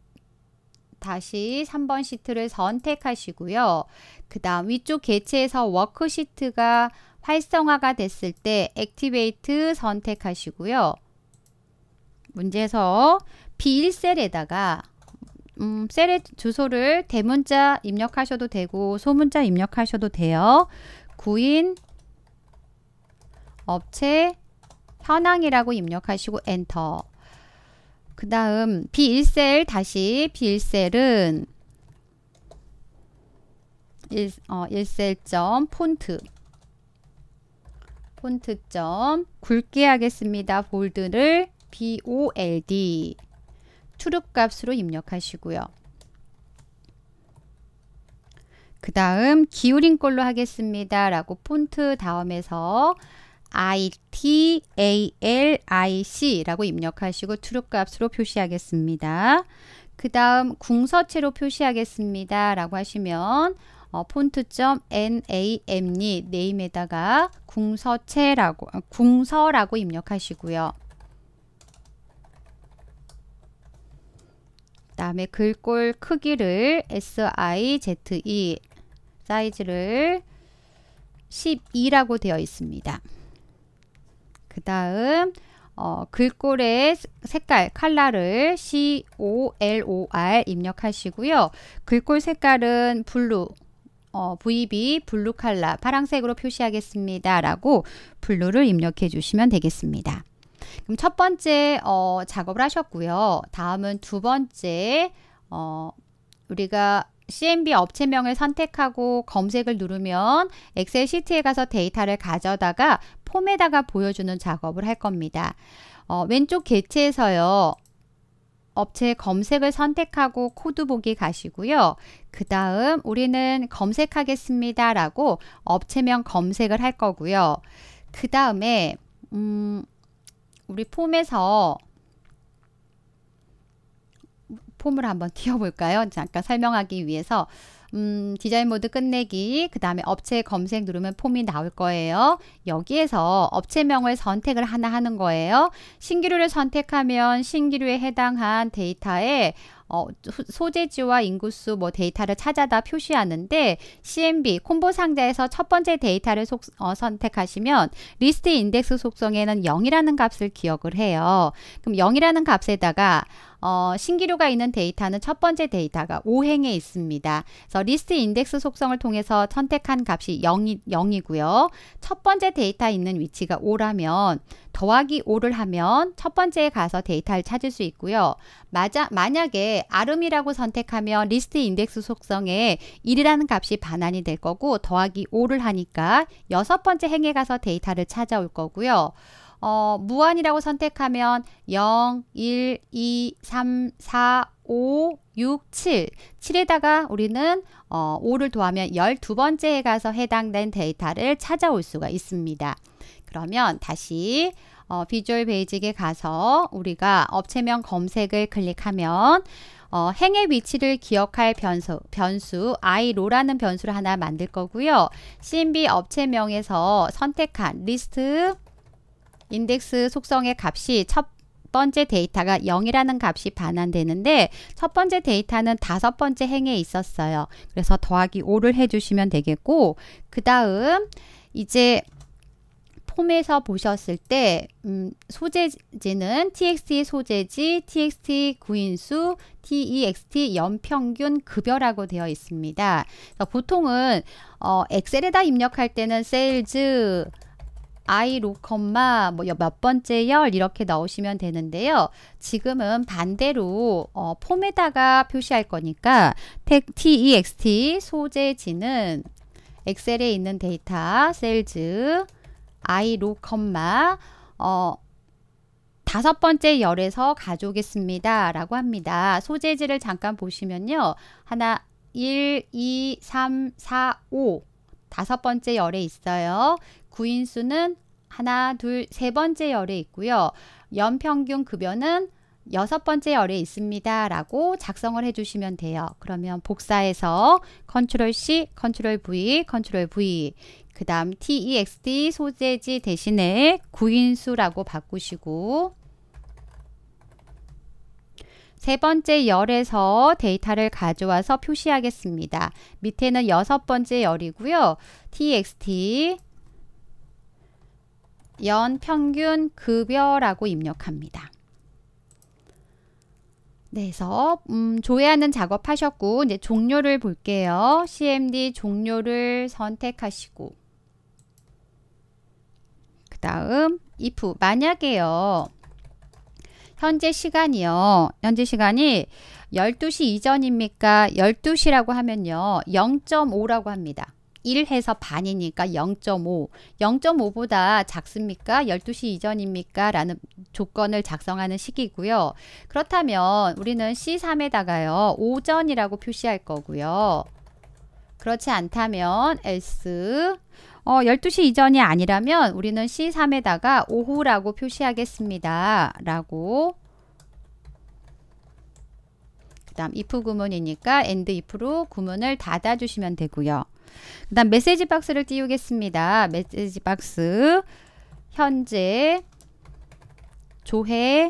다시 3번 시트를 선택하시고요. 그 다음 위쪽 개체에서 워크시트가 활성화가 됐을 때 액티베이트 선택하시고요. 문제에서 B1셀에다가 음, 셀의 주소를 대문자 입력하셔도 되고 소문자 입력하셔도 돼요. 구인 업체 현황이라고 입력하시고 엔터 그 다음 B1셀 다시 B1셀은 1, 어, 1셀점 폰트 폰트점 굵게 하겠습니다. 볼드를 BOLD 투룹값으로 입력하시고요. 그 다음 기울인 걸로 하겠습니다. 라고 폰트 다음에서 ITALIC 라고 입력하시고 투룹값으로 표시하겠습니다. 그 다음 궁서체로 표시하겠습니다. 라고 하시면 어, 폰트 NAM니 네임에다가 궁서체라고 어, 궁서라고 입력하시고요. 다음에 글꼴 크기를 size 사이즈를 12라고 되어 있습니다. 그 다음 어, 글꼴의 색깔, 컬러를 COLOR 입력하시고요. 글꼴 색깔은 블루, 어, VB 블루 컬러, 파랑색으로 표시하겠습니다. 라고 블루를 입력해 주시면 되겠습니다. 그럼 첫 번째 어, 작업을 하셨고요. 다음은 두 번째 어, 우리가 CMB 업체명을 선택하고 검색을 누르면 엑셀 시트에 가서 데이터를 가져다가 폼에다가 보여주는 작업을 할 겁니다. 어, 왼쪽 개체에서요. 업체 검색을 선택하고 코드 보기 가시고요. 그 다음 우리는 검색하겠습니다 라고 업체명 검색을 할 거고요. 그 다음에 음, 우리 폼에서 폼을 한번 띄워볼까요? 잠깐 설명하기 위해서 음, 디자인 모드 끝내기 그 다음에 업체 검색 누르면 폼이 나올 거예요 여기에서 업체명을 선택을 하나 하는 거예요 신기루를 선택하면 신기루에 해당한 데이터에 어, 소재지와 인구수 뭐 데이터를 찾아다 표시하는데 CMB 콤보 상자에서 첫 번째 데이터를 속, 어, 선택하시면 리스트 인덱스 속성에는 0이라는 값을 기억을 해요. 그럼 0이라는 값에다가 어, 신기류가 있는 데이터는 첫 번째 데이터가 오행에 있습니다. 그래서 리스트 인덱스 속성을 통해서 선택한 값이 0이, 0이고요. 첫 번째 데이터 있는 위치가 5라면 더하기 5를 하면 첫 번째에 가서 데이터를 찾을 수 있고요. 맞아, 만약에 아름이라고 선택하면 리스트 인덱스 속성에 1이라는 값이 반환이 될 거고 더하기 5를 하니까 여섯 번째 행에 가서 데이터를 찾아올 거고요. 어, 무한이라고 선택하면 0, 1, 2, 3, 4, 5, 6, 7. 7에다가 우리는 어, 5를 더하면 12번째에 가서 해당된 데이터를 찾아올 수가 있습니다. 그러면 다시 어, 비주얼 베이직에 가서 우리가 업체명 검색을 클릭하면 어, 행의 위치를 기억할 변수, 변수 i로라는 변수를 하나 만들 거고요. CMB 업체명에서 선택한 리스트 인덱스 속성의 값이 첫 번째 데이터가 0이라는 값이 반환되는데 첫 번째 데이터는 다섯 번째 행에 있었어요. 그래서 더하기 5를 해주시면 되겠고 그 다음 이제 폼에서 보셨을 때 음, 소재지는 txt 소재지, txt 구인수, text e 연평균 급여라고 되어 있습니다. 보통은 어, 엑셀에다 입력할 때는 sales I 로컴마 뭐 몇 번째 열 이렇게 넣으시면 되는데요. 지금은 반대로 어, 폼에다가 표시할 거니까 text 소재지는 엑셀에 있는 데이터 셀즈 I 로컴마 어, 다섯 번째 열에서 가져오겠습니다. 라고 합니다. 소재지를 잠깐 보시면요. 하나, 1, 2, 3, 4, 5 다섯 번째 열에 있어요. 구인수는 하나, 둘, 세 번째 열에 있고요. 연평균 급여는 여섯 번째 열에 있습니다. 라고 작성을 해주시면 돼요. 그러면 복사해서 컨트롤 C, 컨트롤 V, 컨트롤 V 그 다음 text 소재지 대신에 구인수라고 바꾸시고 세 번째 열에서 데이터를 가져와서 표시하겠습니다. 밑에는 여섯 번째 열이고요. txt e 연 평균 급여라고 입력합니다. 네, 그래서 음, 조회하는 작업 하셨고 이제 종료를 볼게요. CMD 종료를 선택하시고 그 다음 if 만약에요. 현재 시간이요. 현재 시간이 12시 이전입니까? 12시라고 하면요. 0.5라고 합니다. 1해서 반이니까 0.5. 0.5보다 작습니까? 12시 이전입니까? 라는 조건을 작성하는 식이고요. 그렇다면 우리는 C3에다가요. 오전이라고 표시할 거고요. 그렇지 않다면 S 어, 12시 이전이 아니라면 우리는 C3에다가 오후라고 표시하겠습니다. 라고 그 다음 if 구문이니까 e n d if로 구문을 닫아주시면 되고요. 그 다음 메시지 박스를 띄우겠습니다. 메시지 박스 현재 조회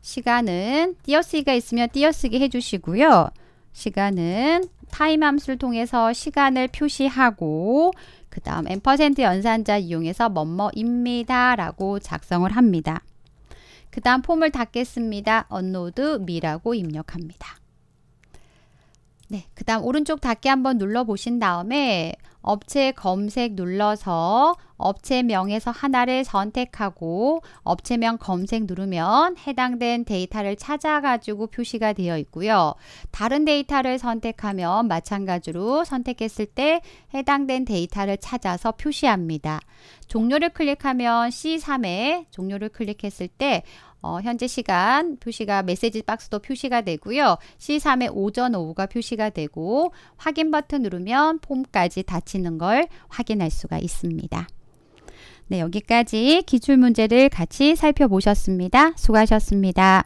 시간은 띄어쓰기가 있으면 띄어쓰기 해주시고요. 시간은 타임 함수를 통해서 시간을 표시하고 그 다음 n% 연산자 이용해서 뭐뭐입니다 라고 작성을 합니다. 그 다음 폼을 닫겠습니다. 언로드 미라고 입력합니다. 네, 그 다음 오른쪽 닫기 한번 눌러보신 다음에 업체 검색 눌러서 업체명에서 하나를 선택하고 업체명 검색 누르면 해당된 데이터를 찾아가지고 표시가 되어 있고요. 다른 데이터를 선택하면 마찬가지로 선택했을 때 해당된 데이터를 찾아서 표시합니다. 종료를 클릭하면 C3에 종료를 클릭했을 때 어, 현재 시간 표시가 메시지 박스도 표시가 되고요. C3의 오전 오후가 표시가 되고 확인 버튼 누르면 폼까지 닫히는 걸 확인할 수가 있습니다. 네, 여기까지 기출 문제를 같이 살펴보셨습니다. 수고하셨습니다.